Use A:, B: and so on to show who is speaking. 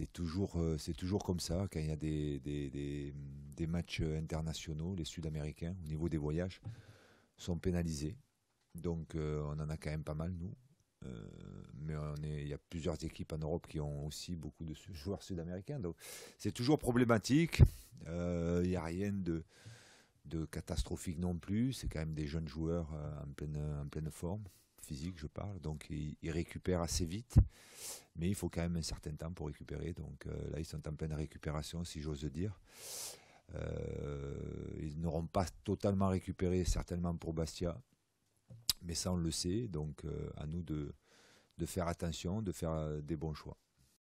A: Euh, c'est toujours, comme ça quand il y a des, matchs internationaux, les Sud-Américains, au niveau des voyages, sont pénalisés. Donc euh, on en a quand même pas mal, nous. Euh, mais il y a plusieurs équipes en Europe qui ont aussi beaucoup de joueurs sud-américains. Donc c'est toujours problématique. Il n'y a rien de, catastrophique non plus. C'est quand même des jeunes joueurs en pleine forme physique, je parle. Donc, ils, récupèrent assez vite, mais il faut quand même un certain temps pour récupérer. Donc, euh, là, ils sont en pleine récupération, si j'ose dire. Euh, ils n'auront pas totalement récupéré, certainement pour Bastia, mais ça, on le sait. Donc, euh, à nous de faire attention, de faire des bons choix.